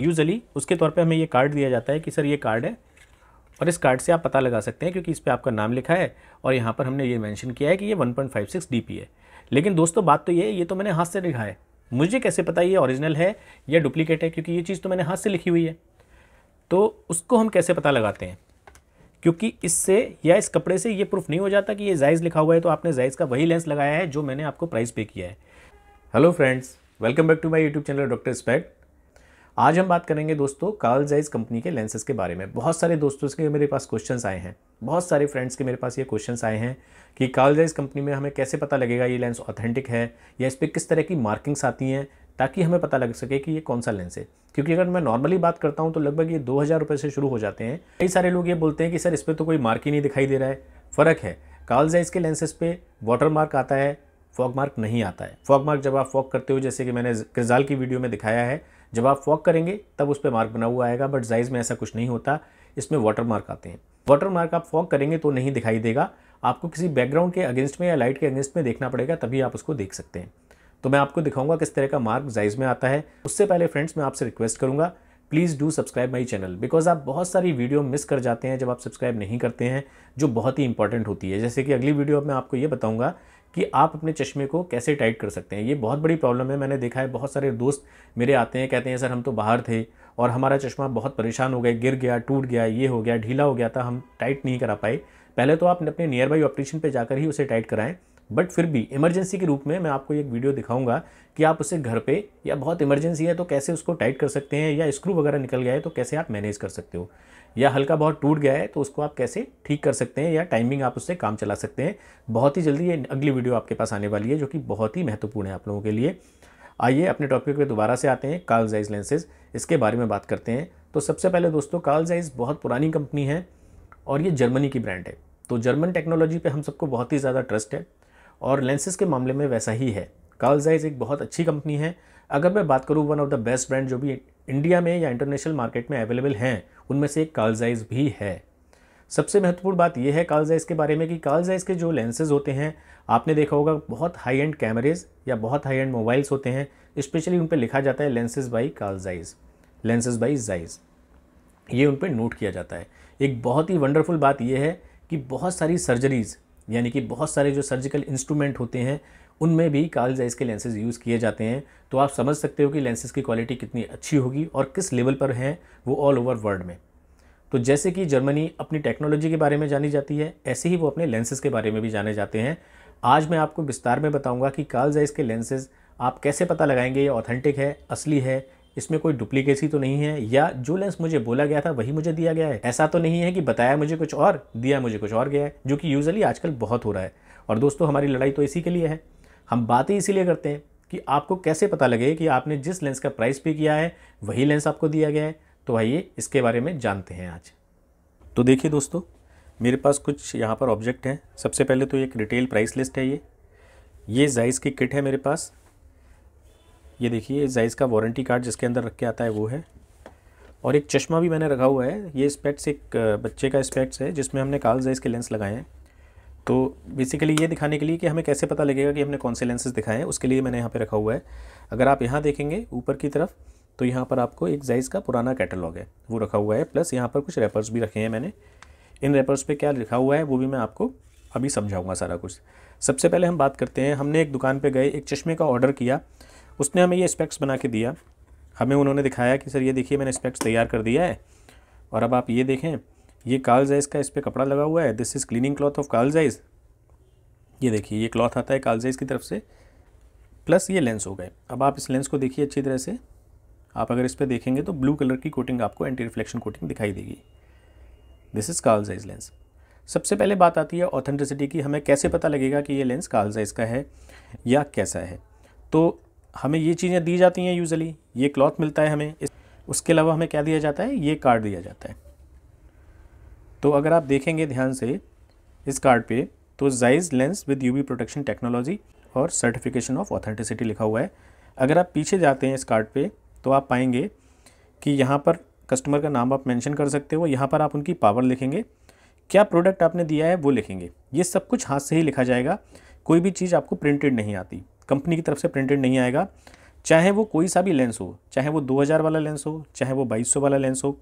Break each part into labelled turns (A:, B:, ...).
A: usually उसके तौर पे हमें ये कार्ड दिया जाता है कि सर ये कार्ड है और इस कार्ड से आप पता लगा सकते हैं क्योंकि इस पर आपका नाम लिखा है और यहाँ पर हमने ये मैंशन किया है कि ये वन पॉइंट है लेकिन दोस्तों बात तो ये ये तो मैंने हाथ से लिखा है मुझे कैसे पता ये ओरिजिनल है या डुप्लीकेट है क्योंकि ये चीज़ तो मैंने हाथ से लिखी हुई है तो उसको हम कैसे पता लगाते हैं क्योंकि इससे या इस कपड़े से ये प्रूफ नहीं हो जाता कि ये जायज़ लिखा हुआ है तो आपने जायज़ का वही लेंस लगाया है जो मैंने आपको प्राइस पे किया है hello friends welcome back to my YouTube channel doctor spect आज हम बात करेंगे दोस्तों कार्ल जाइज कंपनी के लेंसेज के बारे में बहुत सारे दोस्तों के मेरे पास क्वेश्चंस आए हैं बहुत सारे फ्रेंड्स के मेरे पास ये क्वेश्चंस आए हैं कि कार्ल जाइज कंपनी में हमें कैसे पता लगेगा ये लेंस ऑथेंटिक है या इस पर किस तरह की मार्किंग्स आती हैं ताकि हमें पता लग सके कि ये कौन सा लेंस है क्योंकि अगर मैं नॉर्मली बात करता हूँ तो लगभग ये दो हज़ार रुपये से शुरू हो जाते हैं कई सारे लोग ये बोलते हैं कि सर इस पर तो कोई मार्क ही नहीं दिखाई दे रहा है फ़र्क है कार्ल जाइज के लेंसेज पे वाटर मार्क आता है फॉग मार्क नहीं आता है फॉग मार्क जब आप फॉग करते हो जैसे कि मैंने क्रिजाल की वीडियो में दिखाया है जब आप वॉक करेंगे तब उस पर मार्क बना हुआ आएगा बट जाइज़ में ऐसा कुछ नहीं होता इसमें वाटर मार्क आते हैं वाटर मार्क आप फॉक करेंगे तो नहीं दिखाई देगा आपको किसी बैकग्राउंड के अगेंस्ट में या लाइट के अगेंस्ट में देखना पड़ेगा तभी आप उसको देख सकते हैं तो मैं आपको दिखाऊंगा किस तरह का मार्क जाइज़ में आता है उससे पहले फ्रेंड्स मैं आपसे रिक्वेस्ट करूंगा please do subscribe my channel because आप बहुत सारी वीडियो मिस कर जाते हैं जब आप सब्सक्राइब नहीं करते हैं जो बहुत ही इंपॉर्टेंट होती है जैसे कि अगली वीडियो में आपको ये बताऊंगा कि आप अपने चश्मे को कैसे टाइट कर सकते हैं ये बहुत बड़ी प्रॉब्लम है मैंने देखा है बहुत सारे दोस्त मेरे आते हैं कहते हैं सर हम तो बाहर थे और हमारा चश्मा बहुत परेशान हो गया गिर गया टूट गया ये हो गया ढीला हो गया था हम टाइट नहीं करा पाए पहले तो आप अपने नियर बाई ऑपरेशन पर जाकर ही उसे टाइट कराएं बट फिर भी इमरजेंसी के रूप में मैं आपको एक वीडियो दिखाऊंगा कि आप उसे घर पे या बहुत इमरजेंसी है तो कैसे उसको टाइट कर सकते हैं या स्क्रू वगैरह निकल गया है तो कैसे आप मैनेज कर सकते हो या हल्का बहुत टूट गया है तो उसको आप कैसे ठीक कर सकते हैं या टाइमिंग आप उससे काम चला सकते हैं बहुत ही जल्दी ये अगली वीडियो आपके पास आने वाली है जो कि बहुत ही महत्वपूर्ण है आप लोगों के लिए आइए अपने टॉपिक पे दोबारा से आते हैं कार्ल जाइज लेंसेज इसके बारे में बात करते हैं तो सबसे पहले दोस्तों कार्ल जाइज बहुत पुरानी कंपनी है और ये जर्मनी की ब्रांड है तो जर्मन टेक्नोलॉजी पे हम सबको बहुत ही ज़्यादा ट्रस्ट है और लेंसेज के मामले में वैसा ही है कार्ल जाइज एक बहुत अच्छी कंपनी है अगर मैं बात करूँ one of the best brand जो भी इंडिया में या इंटरनेशनल मार्केट में अवेलेबल हैं उनमें से एक कार्ल जाइज भी है सबसे महत्वपूर्ण बात यह है कार्ल जाइज के बारे में कि कार्ल जाइज के जो लेंसेज होते हैं आपने देखा होगा बहुत हाई एंड कैमरेज या बहुत हाई एंड मोबाइल्स होते हैं स्पेशली उन पर लिखा जाता है lenses by Carl Zeiss lenses by Zeiss ये उन पर नोट किया जाता है एक बहुत ही वंडरफुल बात यह है कि बहुत सारी सर्जरीज़ यानी कि बहुत सारे जो सर्जिकल इंस्ट्रूमेंट होते हैं उनमें भी कार्ल जाइस के लेंसेज यूज़ किए जाते हैं तो आप समझ सकते हो कि लेंसेज की क्वालिटी कितनी अच्छी होगी और किस लेवल पर हैं वो ऑल ओवर वर्ल्ड में तो जैसे कि जर्मनी अपनी टेक्नोलॉजी के बारे में जानी जाती है ऐसे ही वो अपने लेंसेज के बारे में भी जाने जाते हैं आज मैं आपको विस्तार में बताऊंगा कि कार्ल जाइस के लेंसेज आप कैसे पता लगाएंगे ये ऑथेंटिक है असली है इसमें कोई डुप्लीकेसी तो नहीं है या जो लेंस मुझे बोला गया था वही मुझे दिया गया है ऐसा तो नहीं है कि बताया मुझे कुछ और दिया मुझे कुछ और गया है जो कि यूजली आजकल बहुत हो रहा है और दोस्तों हमारी लड़ाई तो इसी के लिए है हम बातें इसीलिए करते हैं कि आपको कैसे पता लगे कि आपने जिस लेंस का प्राइस पे किया है वही लेंस आपको दिया गया है तो आइए इसके बारे में जानते हैं आज तो देखिए दोस्तों मेरे पास कुछ यहाँ पर ऑब्जेक्ट हैं सबसे पहले तो एक रिटेल प्राइस लिस्ट है ये ये जाइज़ की किट है मेरे पास ये देखिए जाइज़ का वारंटी कार्ड जिसके अंदर रख के आता है वो है और एक चश्मा भी मैंने रखा हुआ है ये स्पेक्ट्स एक बच्चे का स्पेक्ट्स है जिसमें हमने काल जाइज़ के लेंस लगाए हैं तो बेसिकली ये दिखाने के लिए कि हमें कैसे पता लगेगा कि हमने कौन से लेंसेज दिखाए हैं उसके लिए मैंने यहाँ पर रखा हुआ है अगर आप यहाँ देखेंगे ऊपर की तरफ तो यहाँ पर आपको एक जाइज़ का पुराना कैटलॉग है वो रखा हुआ है प्लस यहाँ पर कुछ रेपर्स भी रखे हैं मैंने इन रेपर्स पर क्या लिखा हुआ है वो भी मैं आपको अभी समझाऊँगा सारा कुछ सबसे पहले हम बात करते हैं हमने एक दुकान पर गए एक चश्मे का ऑर्डर किया उसने हमें ये स्पेक्स बना के दिया हमें उन्होंने दिखाया कि सर ये देखिए मैंने स्पेक्स तैयार कर दिया है और अब आप ये देखें ये कालजाइज़ का इस पर कपड़ा लगा हुआ है this is cleaning cloth of Carl Zeiss ये देखिए ये क्लॉथ आता है कालजाइज़ की तरफ से प्लस ये लेंस हो गए अब आप इस लेंस को देखिए अच्छी तरह से आप अगर इस पर देखेंगे तो ब्लू कलर की कोटिंग आपको एंटी रिफ्लेक्शन कोटिंग दिखाई देगी दिस इज़ कालजाइज़ लेंस सबसे पहले बात आती है ऑथेंटिसिटी की हमें कैसे पता लगेगा कि ये लेंस कालजाइज़ का है या कैसा है तो हमें ये चीज़ें दी जाती हैं यूज़ली ये क्लॉथ मिलता है हमें इस उसके अलावा हमें क्या दिया जाता है ये कार्ड दिया जाता है तो अगर आप देखेंगे ध्यान से इस कार्ड पे तो Zeiss lens with UV protection technology और सर्टिफिकेशन ऑफ ऑथेंटिसिटी लिखा हुआ है अगर आप पीछे जाते हैं इस कार्ड पे तो आप पाएंगे कि यहाँ पर कस्टमर का नाम आप मेंशन कर सकते हो यहाँ पर आप उनकी पावर लिखेंगे क्या प्रोडक्ट आपने दिया है वो लिखेंगे ये सब कुछ हाथ से ही लिखा जाएगा कोई भी चीज़ आपको प्रिंटेड नहीं आती कंपनी की तरफ से प्रिंटेड नहीं आएगा चाहे वो कोई सा भी लेंस हो चाहे वो 2000 वाला लेंस हो चाहे वो 2200 वाला लेंस हो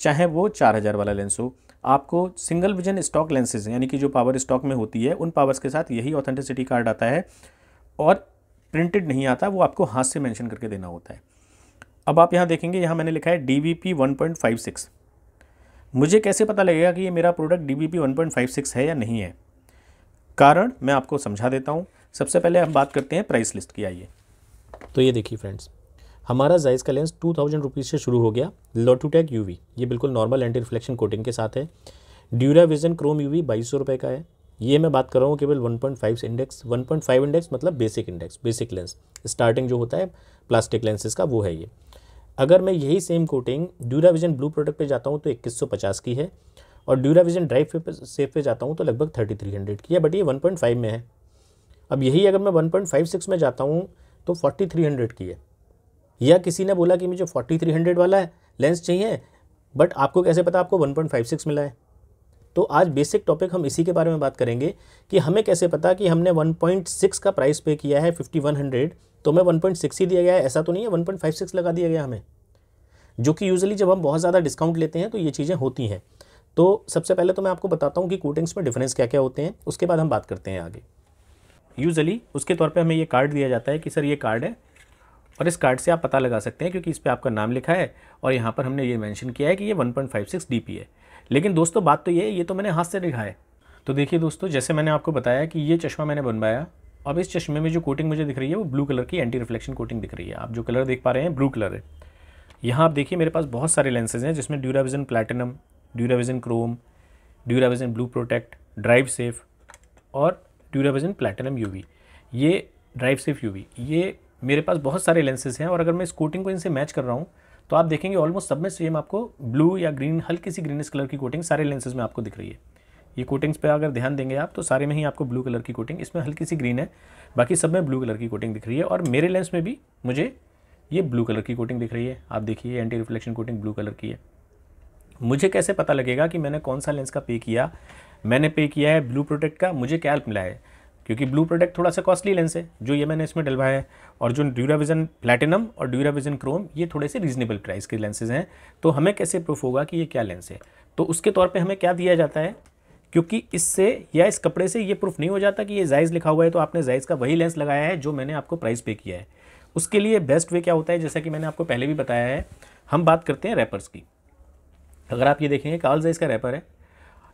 A: चाहे वो 4000 वाला लेंस हो आपको सिंगल विजन स्टॉक लेंसेज यानी कि जो पावर स्टॉक में होती है उन पावर्स के साथ यही ऑथेंटिसिटी कार्ड आता है और प्रिंटेड नहीं आता वो आपको हाथ से मैंशन करके देना होता है अब आप यहाँ देखेंगे यहाँ मैंने लिखा है D V P one point five six मुझे कैसे पता लगेगा कि ये मेरा product D V P one point five six है या नहीं है कारण मैं आपको समझा देता हूँ सबसे पहले हम बात करते हैं प्राइस लिस्ट की आइए तो ये देखिए फ्रेंड्स हमारा जाइज़ का लेंस टू थाउजेंड रुपीज़ से शुरू हो गया लोटूटेक वी ये बिल्कुल नॉर्मल एंटी रिफ्लेक्शन कोटिंग के साथ है DuraVision chrome U V बाईस सौ रुपये का है ये मैं बात कर रहा हूँ केवल 1.5 इंडेक्स 1.5 इंडेक्स मतलब basic index basic lens starting जो होता है प्लास्टिक लेंसेज का वो है ये अगर मैं यही same coating DuraVision blue product पे जाता हूँ तो पचास की है और ड्यूरा विजन ड्राइव सेफ पे जाता हूँ तो लगभग हंड्रेड की है बट ये फाइव में है अब यही अगर मैं 1.56 में जाता हूँ तो 4300 की है या किसी ने बोला कि मुझे 4300 वाला है लेंस चाहिए बट आपको कैसे पता आपको 1.56 मिला है तो आज बेसिक टॉपिक हम इसी के बारे में बात करेंगे कि हमें कैसे पता कि हमने 1.6 का प्राइस पे किया है 5100 तो हमें 1.6 ही दिया गया है ऐसा तो नहीं है 1.56 लगा दिया गया हमें जो कि यूज़ली जब हम बहुत ज़्यादा डिस्काउंट लेते हैं तो ये चीज़ें होती हैं तो सबसे पहले तो मैं आपको बताता हूँ कि कोटिंग्स में डिफरेंस क्या क्या होते हैं उसके बाद हम बात करते हैं आगे यूजली उसके तौर पे हमें ये कार्ड दिया जाता है कि सर ये कार्ड है और इस कार्ड से आप पता लगा सकते हैं क्योंकि इस पर आपका नाम लिखा है और यहाँ पर हमने ये मैंशन किया है कि ये वन पॉइंट है लेकिन दोस्तों बात तो ये है ये तो मैंने हाथ से लिखा है तो देखिए दोस्तों जैसे मैंने आपको बताया कि ये चश्मा मैंने बनवाया अब इस चश्मे में जो कोटिंग मुझे दिख रही है वो ब्लू कलर की एंटी रिफ्लेक्शन कोटिंग दिख रही है आप जो कलर देख पा रहे हैं ब्लू कलर है यहाँ आप देखिए मेरे पास बहुत सारे लेंसेज हैं जिसमें DuraVision platinum DuraVision chrome DuraVision blue protect drive safe और ड्यूराविजन प्लैटिनम वी ये ड्राइव सेफ वी ये मेरे पास बहुत सारे लेंसेज हैं और अगर मैं इस कोटिंग को इनसे मैच कर रहा हूँ तो आप देखेंगे ऑलमोस्ट सब में सेम आपको ब्लू या ग्रीन हल्की सी ग्रीनिस कलर की कोटिंग सारे लेंसेज में आपको दिख रही है ये कोटिंग्स पे अगर ध्यान देंगे आप तो सारे में ही आपको ब्लू कलर की कोटिंग इसमें हल्की सी ग्रीन है बाकी सब में ब्लू कलर की कोटिंग दिख रही है और मेरे लेंस में भी मुझे ये ब्लू कलर की कोटिंग दिख रही है आप देखिए anti reflection coating blue colour की है मुझे कैसे पता लगेगा कि मैंने कौन सा लेंस का पे किया मैंने पे किया है ब्लू प्रोडक्ट का मुझे कैल्प मिला है क्योंकि ब्लू प्रोडक्ट थोड़ा सा कॉस्टली लेंस है जो ये मैंने इसमें डलवाया है और जो ड्यूराविजन प्लैटिनम और ड्यूराविजन क्रोम ये थोड़े से रीजनेबल प्राइस के लेंसेज हैं तो हमें कैसे प्रूफ होगा कि ये क्या लेंस है तो उसके तौर पर हमें क्या दिया जाता है क्योंकि इससे या इस कपड़े से ये प्रूफ नहीं हो जाता कि ये जायज़ लिखा हुआ है तो आपने जायज़ का वही लेंस लगाया है जो मैंने आपको प्राइस पे किया है उसके लिए बेस्ट वे क्या होता है जैसा कि मैंने आपको पहले भी बताया है हम बात करते हैं रैपर्स की अगर आप ये देखेंगे काल जाइज़ का रैपर है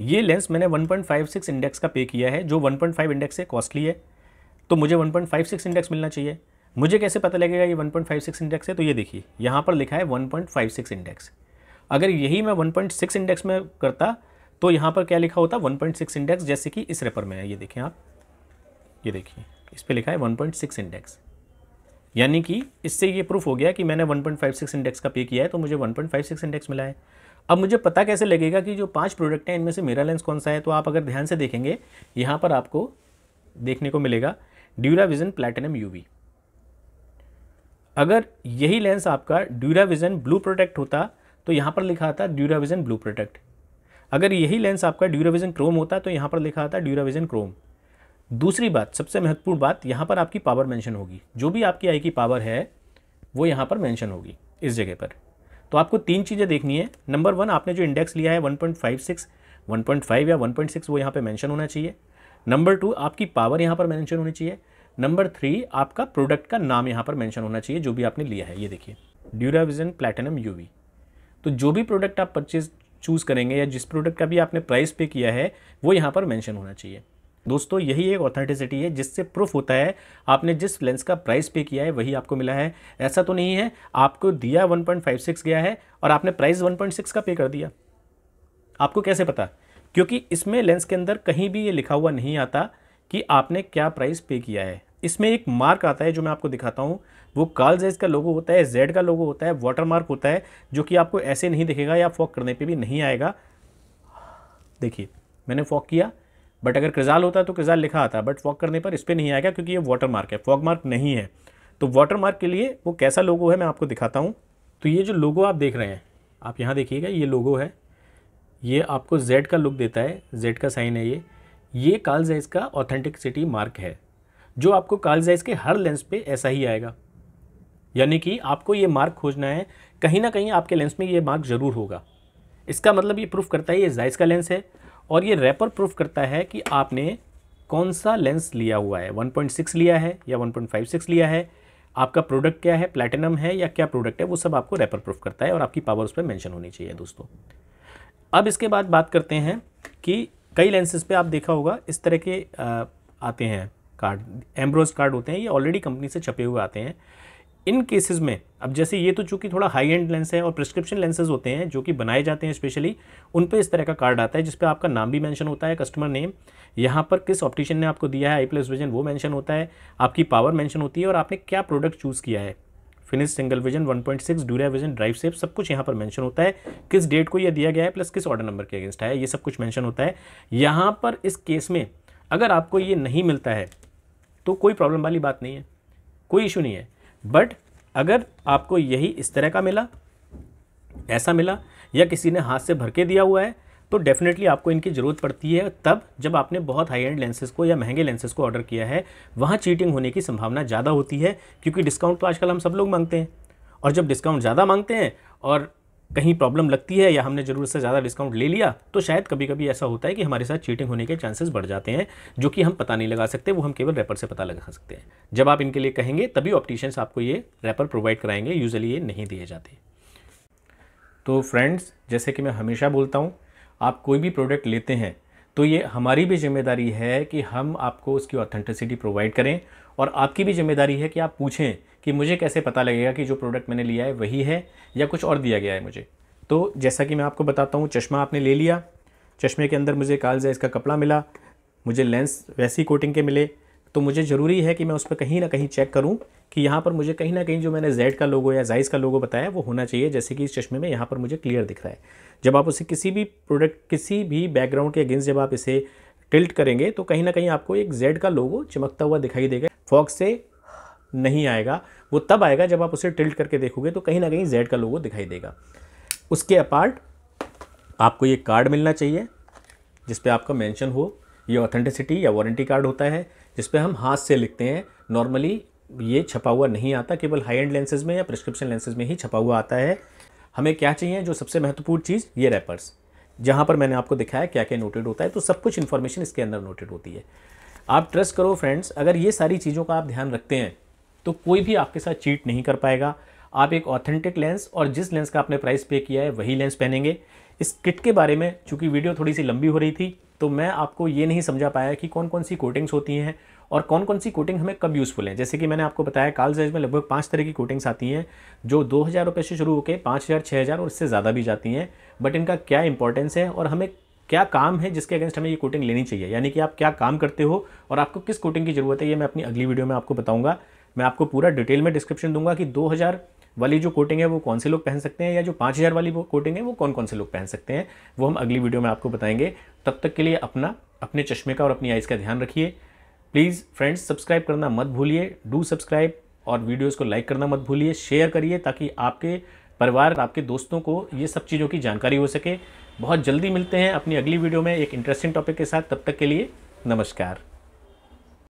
A: ये लेंस मैंने 1.56 इंडेक्स का पे किया है जो 1.5 इंडेक्स से कॉस्टली है तो मुझे 1.56 इंडेक्स मिलना चाहिए मुझे कैसे पता लगेगा ये 1.56 इंडेक्स है तो ये देखिए यहाँ पर लिखा है 1.56 इंडेक्स अगर यही मैं 1.6 इंडेक्स में करता तो यहाँ पर क्या लिखा होता 1.6 इंडेक्स जैसे कि इस रेपर में है ये देखें आप ये देखिए इस पर लिखा है वन इंडेक्स यानी कि इससे ये प्रूफ हो गया कि मैंने वन इंडेक्स का पे किया है तो मुझे वन इंडेक्स मिला है अब मुझे पता कैसे लगेगा कि जो पांच प्रोडक्ट हैं इनमें से मेरा लेंस कौन सा है तो आप अगर ध्यान से देखेंगे यहाँ पर आपको देखने को मिलेगा ड्यूरा विज़न प्लैटिनम यूवी अगर यही लेंस आपका ड्यूरा विज़न ब्लू प्रोटेक्ट होता तो यहाँ पर लिखा था ड्यूरा विज़न ब्लू प्रोटेक्ट अगर यही लेंस आपका ड्यूरा विज़न क्रोम होता तो यहाँ पर लिखा था ड्यूरा विज़न क्रोम दूसरी बात सबसे महत्वपूर्ण बात यहाँ पर आपकी पावर मैंशन होगी जो भी आपकी आई की पावर है वो यहाँ पर मैंशन होगी इस जगह पर तो आपको तीन चीज़ें देखनी है नंबर वन आपने जो इंडेक्स लिया है 1.56 1.5 या 1.6 वो यहाँ पे मेंशन होना चाहिए नंबर टू आपकी पावर यहाँ पर मेंशन होनी चाहिए नंबर थ्री आपका प्रोडक्ट का नाम यहाँ पर मेंशन होना चाहिए जो भी आपने लिया है ये देखिए ड्यूराविजन प्लैटिनम यू तो जो भी प्रोडक्ट आप परचेज चूज़ करेंगे या जिस प्रोडक्ट का भी आपने प्राइस पे किया है वो यहाँ पर मैंशन होना चाहिए दोस्तों यही एक ऑथेंटिसिटी है जिससे प्रूफ होता है आपने जिस लेंस का प्राइस पे किया है वही आपको मिला है ऐसा तो नहीं है आपको दिया 1.56 गया है और आपने प्राइस 1.6 का पे कर दिया आपको कैसे पता क्योंकि इसमें लेंस के अंदर कहीं भी ये लिखा हुआ नहीं आता कि आपने क्या प्राइस पे किया है इसमें एक मार्क आता है जो मैं आपको दिखाता हूँ वो काल जेज का लोगो होता है जेड का लोगो होता है वाटर मार्क होता है जो कि आपको ऐसे नहीं दिखेगा या फॉक करने पर भी नहीं आएगा देखिए मैंने फॉक किया बट अगर क्रिजाल होता तो क्रिजाल लिखा आता बट वॉक करने पर इस पर नहीं आएगा क्योंकि ये वाटर मार्क है फॉक मार्क नहीं है तो वाटर मार्क के लिए वो कैसा लोगो है मैं आपको दिखाता हूँ तो ये जो लोगो आप देख रहे हैं आप यहाँ देखिएगा ये लोगो है ये आपको जेड का लुक देता है जेड का साइन है ये ये काल जैस का ऑथेंटिकसिटी मार्क है जो आपको काल जैस के हर लेंस पे ऐसा ही आएगा यानी कि आपको ये मार्क खोजना है कहीं ना कहीं आपके लेंस में ये मार्क ज़रूर होगा इसका मतलब ये प्रूफ करता है ये जायस का लेंस है और ये रैपर प्रूफ करता है कि आपने कौन सा लेंस लिया हुआ है 1.6 लिया है या 1.56 लिया है आपका प्रोडक्ट क्या है प्लैटिनम है या क्या प्रोडक्ट है वो सब आपको रैपर प्रूफ करता है और आपकी पावर उस पर मैंशन होनी चाहिए दोस्तों अब इसके बाद बात करते हैं कि कई लेंसेज पर आप देखा होगा इस तरह के आ, आते हैं कार्ड एम्ब्रोज कार्ड होते हैं ये ऑलरेडी कंपनी से छपे हुए आते हैं इन केसेस में अब जैसे ये तो चूंकि थोड़ा हाई एंड लेंस है और प्रिस्क्रिप्शन लेंसेज होते हैं जो कि बनाए जाते हैं स्पेशली उन पर इस तरह का कार्ड आता है जिस पर आपका नाम भी मैंशन होता है कस्टमर नेम यहाँ पर किस ऑप्टिशन ने आपको दिया है आई प्लस विजन वो मैंशन होता है आपकी पावर मैंशन होती है और आपने क्या प्रोडक्ट चूज़ किया है finish single vision 1.6 point six dura vision drive safe सब कुछ यहाँ पर मेंशन होता है किस डेट को यह दिया गया है प्लस किस ऑर्डर नंबर के अगेंस्ट है ये सब कुछ मेंशन होता है यहाँ पर इस केस में अगर आपको ये नहीं मिलता है तो कोई प्रॉब्लम वाली बात नहीं है कोई इशू नहीं है बट अगर आपको यही इस तरह का मिला ऐसा मिला या किसी ने हाथ से भर के दिया हुआ है तो डेफिनेटली आपको इनकी ज़रूरत पड़ती है तब जब आपने बहुत हाई एंड लेंसेज को या महंगे लेंसेज को ऑर्डर किया है वहाँ चीटिंग होने की संभावना ज़्यादा होती है क्योंकि डिस्काउंट तो आजकल हम सब लोग मांगते हैं और जब डिस्काउंट ज़्यादा मांगते हैं और कहीं प्रॉब्लम लगती है या हमने ज़रूरत से ज़्यादा डिस्काउंट ले लिया तो शायद कभी कभी ऐसा होता है कि हमारे साथ चीटिंग होने के चांसेस बढ़ जाते हैं जो कि हम पता नहीं लगा सकते वो हम केवल रैपर से पता लगा सकते हैं जब आप इनके लिए कहेंगे तभी ऑप्टिशियंस आपको ये रैपर प्रोवाइड कराएंगे यूजली ये नहीं दिए जाते तो फ्रेंड्स जैसे कि मैं हमेशा बोलता हूँ आप कोई भी प्रोडक्ट लेते हैं तो ये हमारी भी जिम्मेदारी है कि हम आपको उसकी ऑथेंटिसिटी प्रोवाइड करें और आपकी भी जिम्मेदारी है कि आप पूछें कि मुझे कैसे पता लगेगा कि जो प्रोडक्ट मैंने लिया है वही है या कुछ और दिया गया है मुझे तो जैसा कि मैं आपको बताता हूँ चश्मा आपने ले लिया चश्मे के अंदर मुझे जैस का कपड़ा मिला मुझे लेंस वैसी कोटिंग के मिले तो मुझे ज़रूरी है कि मैं उस पर कहीं ना कहीं चेक करूं कि यहाँ पर मुझे कहीं ना कहीं जो मैंने जेड का लोगो या जाइज़ का लोगो बताया वो होना चाहिए जैसे कि इस चश्मे में यहाँ पर मुझे क्लियर दिख रहा है जब आप उसे किसी भी प्रोडक्ट किसी भी बैकग्राउंड के अगेंस्ट जब आप इसे टिल्ट करेंगे तो कहीं ना कहीं आपको एक जेड का लोगो चमकता हुआ दिखाई देगा फॉक्स से नहीं आएगा वो तब आएगा जब आप उसे टिल्ट करके देखोगे तो कहीं ना कहीं जेड का लोगो दिखाई देगा उसके अपार्ट आपको ये कार्ड मिलना चाहिए जिस पे आपका मेंशन हो ये ऑथेंटिसिटी या वारंटी कार्ड होता है जिस पे हम हाथ से लिखते हैं नॉर्मली ये छपा हुआ नहीं आता केवल हाई एंड लेंसेज में या प्रिस्क्रिप्शन लेंसेज में ही छपा हुआ आता है हमें क्या चाहिए जो सबसे महत्वपूर्ण चीज़ ये रैपर्स जहाँ पर मैंने आपको दिखाया क्या क्या नोटेड होता है तो सब कुछ इन्फॉर्मेशन इसके अंदर नोटेड होती है आप ट्रस्ट करो फ्रेंड्स अगर ये सारी चीज़ों का आप ध्यान रखते हैं तो कोई भी आपके साथ चीट नहीं कर पाएगा आप एक ऑथेंटिक लेंस और जिस लेंस का आपने प्राइस पे किया है वही लेंस पहनेंगे इस किट के बारे में चूँकि वीडियो थोड़ी सी लंबी हो रही थी तो मैं आपको ये नहीं समझा पाया कि कौन कौन सी कोटिंग्स होती हैं और कौन कौन सी कोटिंग हमें कब यूज़फुल है जैसे कि मैंने आपको बताया काल साइज में लगभग पाँच तरह की कोटिंग्स आती हैं जो दो हज़ार रुपये से शुरू होकर पाँच हज़ार छः हज़ार और इससे ज़्यादा भी जाती हैं बट इनका क्या इंपॉर्टेंस है और हमें क्या काम है जिसके अगेंस्ट हमें ये कोटिंग लेनी चाहिए यानी कि आप क्या काम करते हो और आपको किस कोटिंग की ज़रूरत है ये मैं अपनी अगली वीडियो में आपको बताऊँगा मैं आपको पूरा डिटेल में डिस्क्रिप्शन दूंगा कि 2000 वाली जो कोटिंग है वो कौन से लोग पहन सकते हैं या जो 5000 वाली वो कोटिंग है वो कौन कौन से लोग पहन सकते हैं वो हम अगली वीडियो में आपको बताएंगे तब तक के लिए अपना अपने चश्मे का और अपनी आइज़ का ध्यान रखिए प्लीज़ फ्रेंड्स सब्सक्राइब करना मत भूलिए डू सब्सक्राइब और वीडियोज़ को लाइक करना मत भूलिए शेयर करिए ताकि आपके परिवार आपके दोस्तों को ये सब चीज़ों की जानकारी हो सके बहुत जल्दी मिलते हैं अपनी अगली वीडियो में एक इंटरेस्टिंग टॉपिक के साथ तब तक के लिए नमस्कार